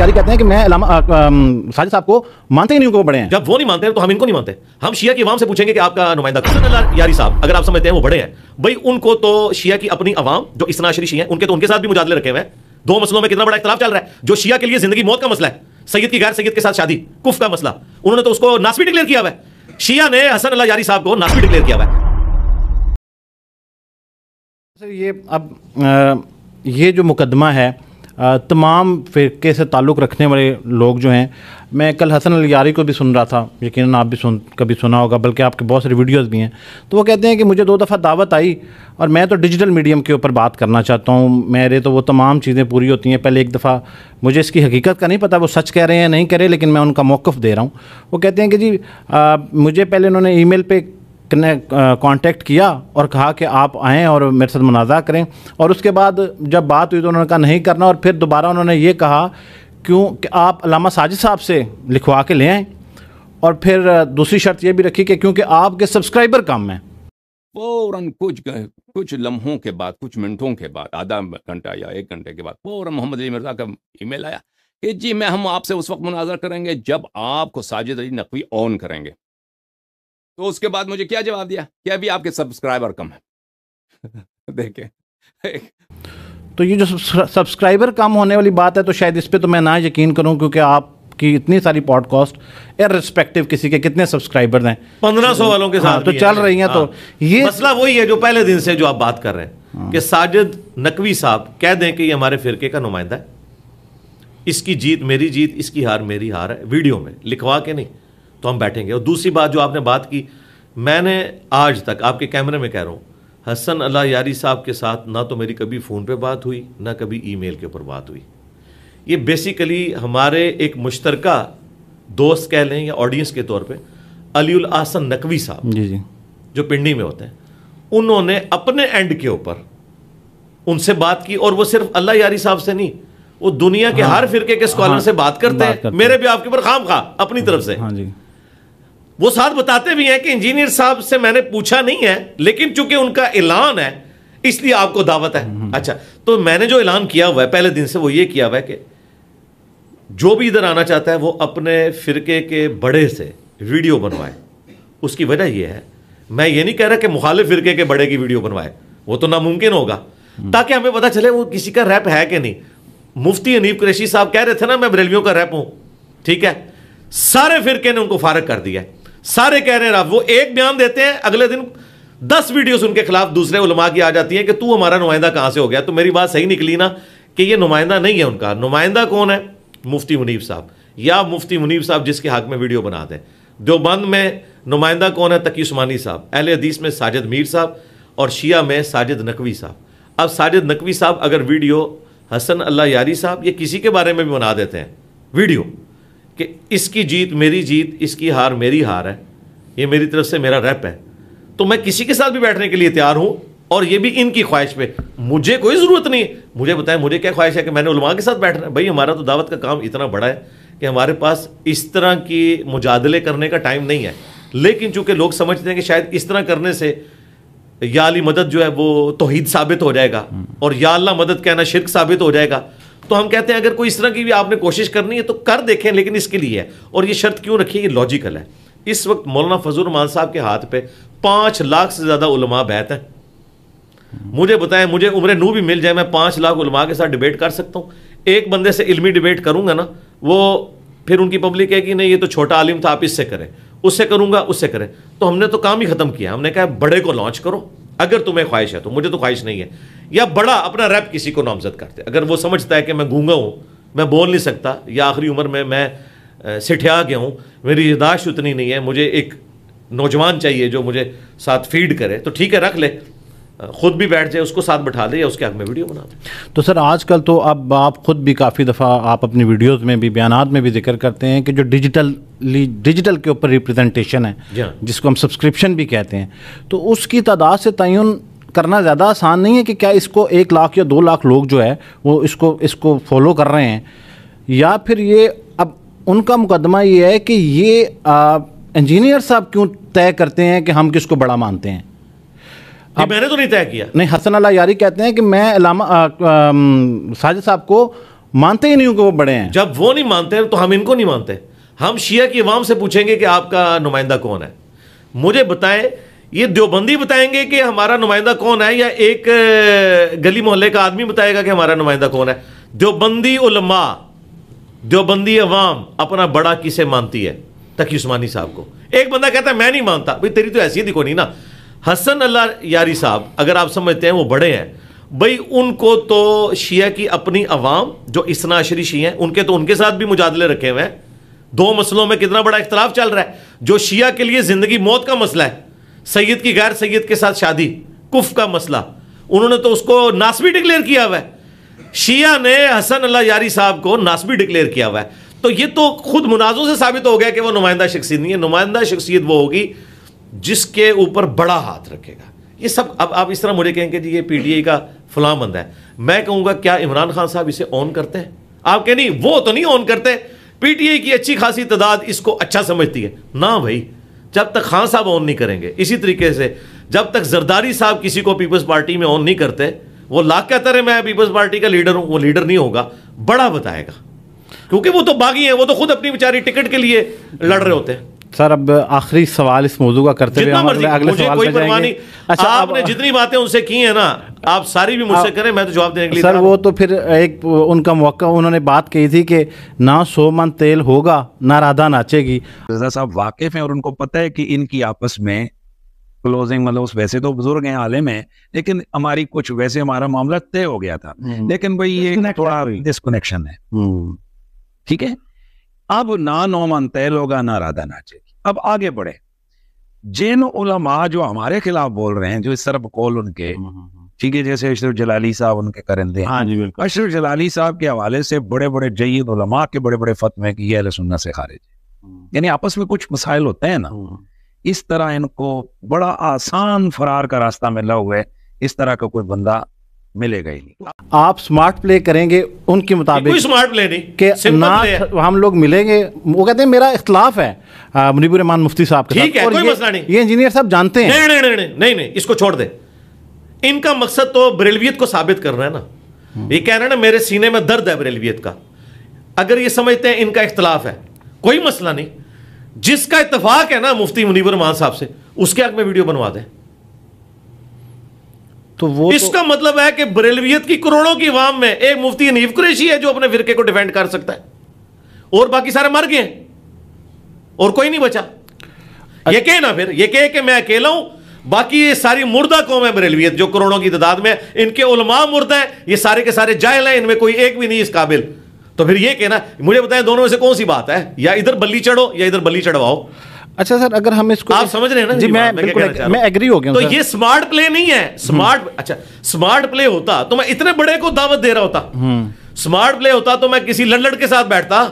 यारी कहते हैं कि मैं साजिद साहब को मानते ही नहीं उनको बड़े हैं जब वो नहीं मानते तो हम इनको नहीं मानते हम शिया की आवाम से पूछेंगे कि आपका नुमाइंदा हसन यारी साहब अगर आप समझते हैं वो बड़े हैं भाई उनको तो शिया की अपनी आवाम जो इसनाशरी शिया उनके तो उनके साथ भी मुजादले रखे हुए दो मसलों में कितना बड़ा इख्तलाफ चल रहा है जो शिया के लिए जिंदगी मौत का मसला है सैयद की गैर सैयद के साथ शादी कुफ का मसला उन्होंने तो उसको नासवी डिक्लेयर किया हुआ है शिया ने हसन अल्लाह यारी साहब को नासवी डिक्लेयर किया हुआ है सर ये अब ये जो मुकदमा है तमाम फ़िरके से ताल्लुक़ रखने वाले लोग जो हैं मैं कल हसन अलियारी को भी सुन रहा था यकीन आप भी सुन कभी सुना होगा बल्कि आपके बहुत सारे वीडियोस भी हैं तो वो कहते हैं कि मुझे दो दफ़ा दावत आई और मैं तो डिजिटल मीडियम के ऊपर बात करना चाहता हूँ मेरे तो वो तमाम चीज़ें पूरी होती हैं पहले एक दफ़ा मुझे इसकी हकीकत का नहीं पता वो सच कह रहे हैं नहीं कह रहे लेकिन मैं उनका मौक़ दे रहा हूँ वो कहते हैं कि जी आ, मुझे पहले उन्होंने ई मेल कांटेक्ट किया और कहा कि आप आएँ और मेरे साथ मुनाजा करें और उसके बाद जब बात हुई तो उन्होंने कहा नहीं करना और फिर दोबारा उन्होंने ये कहा क्यों कि आप अलामा साजिद साहब से लिखवा के ले आएँ और फिर दूसरी शर्त यह भी रखी कि क्योंकि आपके सब्सक्राइबर कम हैं फ़ौरन कुछ कुछ लम्हों के बाद कुछ मिनटों के बाद आधा घंटा या एक घंटे के बाद फ़ौरन मोहम्मद अली मिर्ज़ा का ईमेल आया कि जी मैं हम आपसे उस वक्त मुनाजर करेंगे जब आपको साजिद अली नकवी ऑन करेंगे तो उसके बाद मुझे क्या जवाब दिया कि अभी आपके सब्सक्राइबर कम है देखें तो ये जो सब्सक्राइबर कम होने वाली बात है तो शायद इस पर तो मैं ना यकीन करूं क्योंकि आपकी इतनी सारी पॉडकास्ट एर रिस्पेक्टिव किसी के कितने सब्सक्राइबर हैं पंद्रह सौ वालों के हाँ, साथ हाँ, तो चल रही हैं तो हाँ, तो ये मसला वही है जो पहले दिन से जो आप बात कर रहे हैं हाँ, कि साजिद नकवी साहब कह दें कि ये हमारे फिरके का नुमाइंदा है इसकी जीत मेरी जीत इसकी हार मेरी हार है वीडियो में लिखवा के नहीं तो हम बैठेंगे और दूसरी बात जो आपने बात की मैंने आज तक आपके कैमरे में कह रहा हूँ हसन अल्लाह यारी साहब के साथ ना तो मेरी कभी फ़ोन पे बात हुई ना कभी ईमेल के ऊपर बात हुई ये बेसिकली हमारे एक मुश्तरका दोस्त कह लें या ऑडियंस के तौर पर अली आसन नकवी साहब जी जी जो पिंडी में होते हैं उन्होंने अपने एंड के ऊपर उनसे बात की और वो सिर्फ अल्लाह यारी साहब से नहीं वो दुनिया के हाँ, हर फिरके के स्कॉलर हाँ, से बात करते, बात करते हैं मेरे भी आपके ऊपर खाम खा अपनी तरफ से हाँ जी वो साथ बताते भी हैं कि इंजीनियर साहब से मैंने पूछा नहीं है लेकिन चूंकि उनका ऐलान है इसलिए आपको दावत है हम्म। अच्छा तो मैंने जो ऐलान किया हुआ है पहले दिन से वो ये किया हुआ है कि जो भी इधर आना चाहता है वो अपने फिरके के बड़े से वीडियो बनवाए उसकी वजह यह है मैं ये नहीं कह रहा कि मुखालिफ फिरके के बड़े की वीडियो बनवाए वो तो नामुमकिन होगा हम्म। ताकि हमें पता चले वो किसी का रैप है कि नहीं मुफ्ती अनीब कुरेशी साहब कह रहे थे ना मैं बरेलियों का रैप हूं ठीक है सारे फिरके ने उनको फारक कर दिया है सारे कह रहे हैं वो एक बयान देते हैं अगले दिन दस वीडियो उनके खिलाफ दूसरे उलमा की आ जाती है कि तू हमारा नुमाइंदा कहां से हो गया तो मेरी बात सही निकली ना कि ये नुमाइंदा नहीं है उनका नुमाइंदा कौन है मुफ्ती मुनीब साहब या मुफ्ती मुनीब साहब जिसके हक में वीडियो बना दें देवबंद में नुमाइंदा कौन है तकी उस्मानी साहब अहल हदीस में साजिद मीर साहब और शिया में साजिद नकवी साहब अब साजिद नकवी साहब अगर वीडियो हसन अल्लाह यारी साहब ये किसी के बारे में भी बना देते हैं वीडियो कि इसकी जीत मेरी जीत इसकी हार मेरी हार है ये मेरी तरफ से मेरा रैप है तो मैं किसी के साथ भी बैठने के लिए तैयार हूँ और ये भी इनकी ख्वाहिश पे मुझे कोई ज़रूरत नहीं मुझे बताएं मुझे क्या ख्वाहिश है कि मैंने उलमा के साथ बैठना है भाई हमारा तो दावत का काम इतना बड़ा है कि हमारे पास इस तरह की मुजादले करने का टाइम नहीं है लेकिन चूंकि लोग समझते हैं कि शायद इस तरह करने से या अली मदद जो है वो तोहद साबित हो जाएगा हम्म। और या अल्लाह मदद कहना शिरक साबित हो जाएगा तो हम कहते हैं अगर कोई इस तरह की भी आपने कोशिश करनी है तो कर देखें लेकिन इसके लिए है और ये शर्त क्यों रखी है ये लॉजिकल है इस वक्त मौलाना फजूर रमान साहब के हाथ पे पांच लाख से ज़्यादा उलमा बैत है मुझे बताएं मुझे उम्र नू भी मिल जाए मैं पांच लाख उलमा के साथ डिबेट कर सकता हूं एक बंदे से इलमी डिबेट करूंगा ना वो फिर उनकी पब्लिक है कि नहीं ये तो छोटा आलिम था आप इससे करें उससे करूंगा उससे करें तो हमने तो काम ही ख़त्म किया हमने कहा बड़े को लॉन्च करो अगर तुम्हें ख्वाहिश है तो मुझे तो ख्वाहिश नहीं है या बड़ा अपना रैप किसी को नामजद करते अगर वो समझता है कि मैं गूंगा हूँ मैं बोल नहीं सकता या आखिरी उम्र में मैं सिठिया गया हूँ मेरी यादाश्त उतनी नहीं है मुझे एक नौजवान चाहिए जो मुझे साथ फीड करे तो ठीक है रख ले खुद भी बैठ जाए उसको साथ बैठा दे या उसके हक में वीडियो बना दे तो सर आजकल तो अब आप खुद भी काफ़ी दफ़ा आप अपनी वीडियोस में भी बयान में भी जिक्र करते हैं कि जो डिजिटली डिजिटल के ऊपर रिप्रेजेंटेशन है हाँ। जिसको हम सब्सक्रिप्शन भी कहते हैं तो उसकी तादाद से तयन करना ज़्यादा आसान नहीं है कि क्या इसको एक लाख या दो लाख लोग जो है वो इसको इसको फॉलो कर रहे हैं या फिर ये अब उनका मुकदमा ये है कि ये इंजीनियर साहब क्यों तय करते हैं कि हम किसको बड़ा मानते हैं अब मैंने तो नहीं तय किया नहीं हसन अला यारी कहते हैं कि मैं साजिद साहब को मानते ही नहीं हूँ कि वो बड़े हैं जब वो नहीं मानते तो हम इनको नहीं मानते हम शिया की अवाम से पूछेंगे कि आपका नुमाइंदा कौन है मुझे बताएं ये देवबंदी बताएंगे कि हमारा नुमाइंदा कौन है या एक गली मोहल्ले का आदमी बताएगा कि हमारा नुमाइंदा कौन है देवबंदी उलमा देवबंदी अवाम अपना बड़ा किसे मानती है तकी उस्मानी साहब को एक बंदा कहता है मैं नहीं मानता भाई तेरी तो ऐसी ही नहीं ना हसन अल्लाह यारी साहब अगर आप समझते हैं वो बड़े हैं भाई उनको तो शिया की अपनी अवाम जो इसनाशरी शी हैं उनके तो उनके साथ भी मुजादले रखे हुए हैं दो मसलों में कितना बड़ा इख्तलाफ चल रहा है जो शिया के लिए जिंदगी मौत का मसला है सैयद की गैर सैयद के साथ शादी कुफ का मसला उन्होंने तो उसको नासबी डिक्लेयर किया हुआ है शिया ने हसन अल्लाह यारी साहब को नासबी डिक्लेयर किया हुआ है तो ये तो खुद मुनाजों से साबित हो गया कि वह नुमाइंदा शख्सियत नहीं है नुमाइंदा शख्सियत वो होगी जिसके ऊपर बड़ा हाथ रखेगा ये सब अब आप इस तरह मुझे कहेंगे जी ये पीटीआई का फलाम बंद है मैं कहूँगा क्या इमरान खान साहब इसे ऑन करते हैं आप कह नहीं वो तो नहीं ऑन करते पीटीआई की अच्छी खासी तादाद इसको अच्छा समझती है ना भाई जब तक खान साहब ऑन नहीं करेंगे इसी तरीके से जब तक जरदारी साहब किसी को पीपल्स पार्टी में ऑन नहीं करते वो लाख कहते रहे मैं पीपल्स पार्टी का लीडर हूं वो लीडर नहीं होगा बड़ा बताएगा क्योंकि वो तो बागी है वो तो खुद अपनी बेचारी टिकट के लिए लड़ रहे होते हैं सर अब आखिरी सवाल इस मौजूद का करते हुए अगले, मुझे सवाल कोई परवाह अच्छा आपने आप, जितनी बातें उनसे की हैं ना आप सारी भी मुझसे हाँ। करें मैं तो जवाब देने के लिए सर वो तो फिर एक उनका मौका उन्होंने बात कही थी कि ना सो मन तेल होगा ना राधा नाचेगी रजा साहब वाकिफ हैं और उनको पता है कि इनकी आपस में क्लोजिंग मतलब वैसे तो बुजुर्ग हैं आलिम है लेकिन हमारी कुछ वैसे हमारा मामला तय हो गया था हम्म। लेकिन भाई ये थोड़ा डिस्कनेक्शन है हम्म। ठीक है अब ना नौमन तैल होगा ना राधा नाचेगी अब आगे बढ़े जिन उलमा जो हमारे खिलाफ बोल रहे हैं जो इस सरब कौल उनके हम्म, हम्म, हम्म। ठीक है जैसे अशरफ जलाली साहब उनके करंदे हाँ जी बिल्कुल अशरफ जलाली साहब के हवाले से बड़े बड़े जयद उलमा के बड़े बड़े फतमे की अहल सुनना से खारिज यानी आपस में कुछ मसाइल होते हैं ना इस तरह इनको बड़ा आसान फरार का रास्ता मिला हुआ है इस तरह का कोई बंदा मिलेगा ही नहीं आप स्मार्ट प्ले करेंगे उनके मुताबिक कोई स्मार्ट प्ले नहीं के ना हम लोग मिलेंगे वो कहते हैं मेरा इख्तलाफ है मुनीब रहमान मुफ्ती साहब के ठीक है कोई मसला नहीं ये इंजीनियर साहब जानते हैं नहीं नहीं नहीं नहीं नहीं, नहीं इसको छोड़ दे इनका मकसद तो बरेलवियत को साबित करना है ना ये कह रहे हैं ना मेरे सीने में दर्द है बरेलवियत का अगर ये समझते हैं इनका इख्तलाफ है कोई मसला नहीं जिसका इतफाक है ना मुफ्ती मुनीब रहमान साहब से उसके हक में वीडियो बनवा दें तो वो तो- इसका तो... मतलब है कि बरेलवियत की करोड़ों की वाम में एक मुफ्ती अनीफ कुरेशी है जो अपने फिरके को डिफेंड कर सकता है और बाकी सारे मर गए और कोई नहीं बचा अच्छा। ये कहे ना फिर ये कह के मैं अकेला हूं बाकी ये सारी मुर्दा कौम है बरेलवियत जो करोड़ों की तादाद में इनके उलमा मुर्दा है ये सारे के सारे जायल हैं इनमें कोई एक भी नहीं इस काबिल तो फिर ये कहना मुझे बताएं दोनों में से कौन सी बात है या इधर बल्ली चढ़ो या इधर बल्ली चढ़वाओ अच्छा सर अगर हम इसको आप समझ रहे हैं ना जी मैं बिल्कुल मैं एग्री हो गया तो सर। ये स्मार्ट प्ले नहीं है स्मार्ट हम्म। अच्छा स्मार्ट प्ले होता तो मैं इतने बड़े को दावत दे रहा होता स्मार्ट हम्म। प्ले होता तो मैं किसी लल्लड़ के साथ बैठता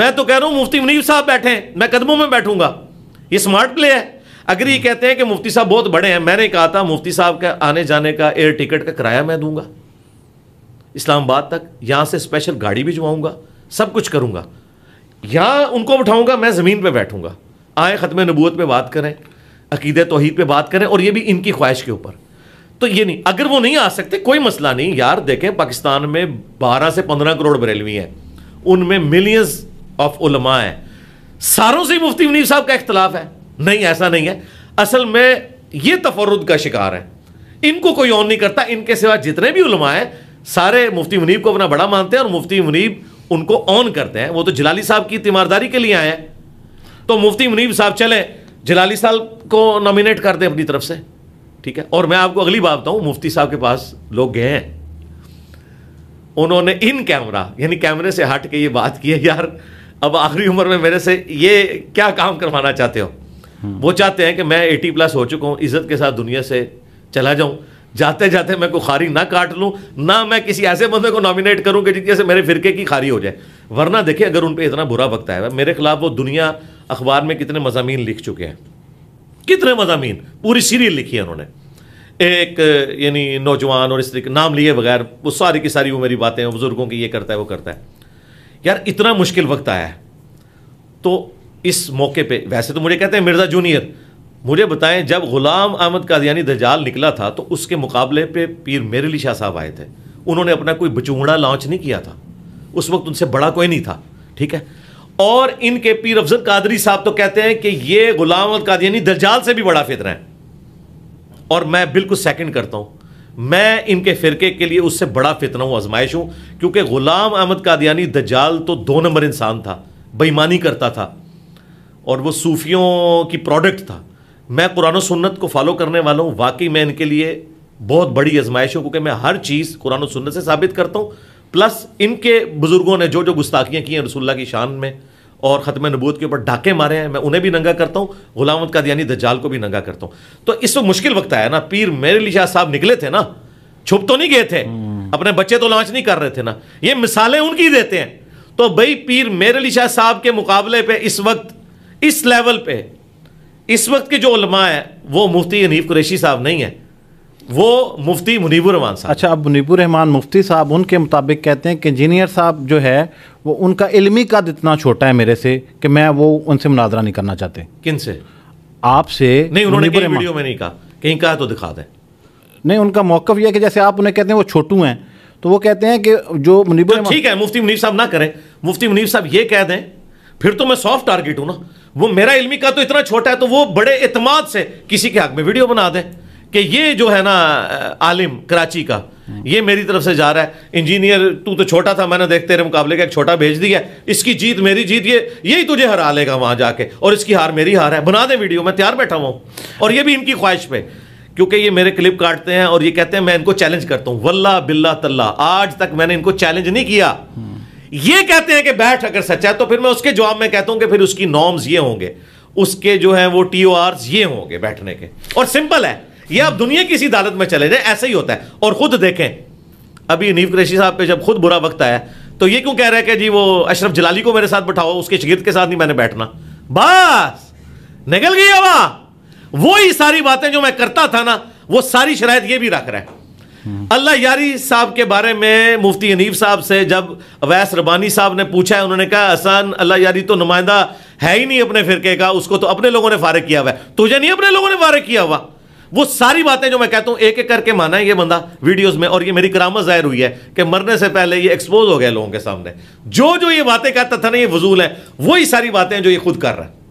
मैं तो कह रहा हूं मुफ्ती मुनीब साहब बैठे मैं कदमों में बैठूंगा ये स्मार्ट प्ले है अगर ये कहते हैं कि मुफ्ती साहब बहुत बड़े हैं मैंने कहा था मुफ्ती साहब का आने जाने का एयर टिकट का किराया मैं दूंगा इस्लामाबाद तक यहां से स्पेशल गाड़ी भी सब कुछ करूंगा यहां उनको बैठाऊंगा मैं ज़मीन पर बैठूंगा आए ख़त्म नबूत पर बात करें अकीद तोहद पर बात करें और ये भी इनकी ख्वाहिश के ऊपर तो ये नहीं अगर वो नहीं आ सकते कोई मसला नहीं यार देखें पाकिस्तान में बारह से पंद्रह करोड़ बरेलवी हैं उनमें मिलियंस ऑफ उलमा हैं सारों से मुफ्ती मुनीब साहब का इख्तलाफ है नहीं ऐसा नहीं है असल में ये तफरुद का शिकार है इनको कोई ऑन नहीं करता इनके सिवा जितने भी उलमा हैं सारे मुफ्ती मुनीब को अपना बड़ा मानते हैं और मुफ्ती मुनीब उनको ऑन करते हैं वो तो जलाली साहब की तीमारदारी के लिए आए हैं तो मुफ्ती मुनीब साहब चले जलाली साहब को नॉमिनेट कर दें अपनी तरफ से ठीक है और मैं आपको अगली बात बताऊं मुफ्ती साहब के पास लोग गए हैं उन्होंने इन कैमरा यानी कैमरे से हट के ये बात की है यार अब आखिरी उम्र में मेरे से ये क्या काम करवाना चाहते हो हम्म। वो चाहते हैं कि मैं एटी प्लस हो चुका हूँ इज्जत के साथ दुनिया से चला जाऊं जाते जाते मैं कोई खारी ना काट लूं ना मैं किसी ऐसे बंदे को नॉमिनेट करूं कि जिससे मेरे फिरके की खारी हो जाए वरना देखिए अगर उन पर इतना बुरा वक्त आया मेरे खिलाफ वो दुनिया अखबार में कितने मजामी लिख चुके हैं कितने मजामी पूरी सीरियल लिखी है उन्होंने एक यानी नौजवान और इस तरीके नाम लिए बगैर वो सारी की सारी वो मेरी बातें बुजुर्गों की ये करता है वो करता है यार इतना मुश्किल वक्त आया है तो इस मौके पे वैसे तो मुझे कहते हैं मिर्ज़ा जूनियर मुझे बताएं जब गुलाम अहमद कादियानी दजाल निकला था तो उसके मुकाबले पे पीर मेरे अली शाह साहब आए थे उन्होंने अपना कोई बचूंगड़ा लॉन्च नहीं किया था उस वक्त उनसे बड़ा कोई नहीं था ठीक है और इनके पीर अफजल कादरी साहब तो कहते हैं कि ये गुलाम और कादियानी दर्जाल से भी बड़ा फितरा है और मैं बिल्कुल सेकंड करता हूं मैं इनके फ़िरके के लिए उससे बड़ा फितना हूं आजमाइश हूं क्योंकि ग़ुलाम अहमद कादियानी दजाल तो दो नंबर इंसान था बेईमानी करता था और वो सूफियों की प्रोडक्ट था मैं कुरान सुन्नत को फॉलो करने वाला हूँ वाकई मैं इनके लिए बहुत बड़ी आजमाइश हूँ क्योंकि मैं हर चीज़ कुरान सुन्नत से साबित करता हूँ प्लस इनके बुज़ुर्गों ने जो जो गुस्ताखियां की हैं रसुल्ला की शान में और ख़त्म नबूत के ऊपर डाके मारे हैं मैं उन्हें भी नंगा करता हूँ का यानी दज्जाल को भी नंगा करता हूँ तो इस वक्त मुश्किल वक्त आया ना पीर मेरे लिए शाह साहब निकले थे ना छुप तो नहीं गए थे हम्म। अपने बच्चे तो लॉन्च नहीं कर रहे थे ना ये मिसालें उनकी देते हैं तो भाई पीर मेरे अली शाह साहब के मुकाबले पर इस वक्त इस लेवल पे इस वक्त के जो उलमा है वो मुफ्ती हनीफ कुरेशी साहब नहीं है वो मुफ्ती मुनीबुर रहमान साहब अच्छा अब मुनीबुर रहमान मुफ्ती साहब उनके मुताबिक कहते हैं कि इंजीनियर साहब जो है वो उनका इलमी कद इतना छोटा है मेरे से कि मैं वो उनसे मुनाजरा नहीं करना चाहते किन से आपसे नहीं उन्होंने कहीं वीडियो में नहीं कहा कहीं कहा तो दिखा दें नहीं उनका मौकफ यह है कि जैसे आप उन्हें कहते हैं वो छोटू हैं तो वो कहते हैं कि जो मुनीबुर तो ठीक है मुफ्ती मुनीब साहब ना करें मुफ्ती मुनीब साहब ये कह दें फिर तो मैं सॉफ्ट टारगेट हूं ना वो मेरा इलमी का तो इतना छोटा है तो वो बड़े एतमाद से किसी के हक में वीडियो बना दें कि ये जो है ना आलिम कराची का ये मेरी तरफ से जा रहा है इंजीनियर तू तो छोटा था मैंने देखते रहे मुकाबले का एक छोटा भेज दिया इसकी जीत मेरी जीत ये यही तुझे हरा लेगा वहां जाके और इसकी हार मेरी हार है बना दे वीडियो मैं तैयार बैठा हुआ और ये भी इनकी ख्वाहिश पे क्योंकि ये मेरे क्लिप काटते हैं और ये कहते हैं मैं इनको चैलेंज करता हूं वल्ला बिल्ला तल्ला आज तक मैंने इनको चैलेंज नहीं किया ये कहते हैं कि बैठ अगर सच्चा है तो फिर मैं उसके जवाब में कहता हूँ कि फिर उसकी नॉर्म्स ये होंगे उसके जो है वो टी ये होंगे बैठने के और सिंपल है या आप दुनिया की इसी अदालत में चले जाए ऐसा ही होता है और खुद देखें अभी नीव कुरैशी साहब पे जब खुद बुरा वक्त आया तो ये क्यों कह रहे हैं कि जी वो अशरफ जलाली को मेरे साथ बैठाओ उसके शिगिर्द के साथ नहीं मैंने बैठना बस निकल गई हवा वही सारी बातें जो मैं करता था ना वो सारी शराय ये भी रख रहा है हम्म। अल्लाह यारी साहब के बारे में मुफ्ती अनीफ साहब से जब वैस रबानी साहब ने पूछा है उन्होंने कहा असान अल्लाह यारी तो नुमाइंदा है ही नहीं अपने फिरके का उसको तो अपने लोगों ने फारे किया हुआ है तुझे नहीं अपने लोगों ने फारे किया हुआ वो सारी बातें जो मैं कहता हूं एक एक करके माना है ये बंदा वीडियोस में और ये मेरी करामत जाहिर हुई है कि मरने से पहले ये एक्सपोज हो गया लोगों के सामने जो जो ये बातें कहता था ना ये वजूल है वही सारी बातें जो ये खुद कर रहा है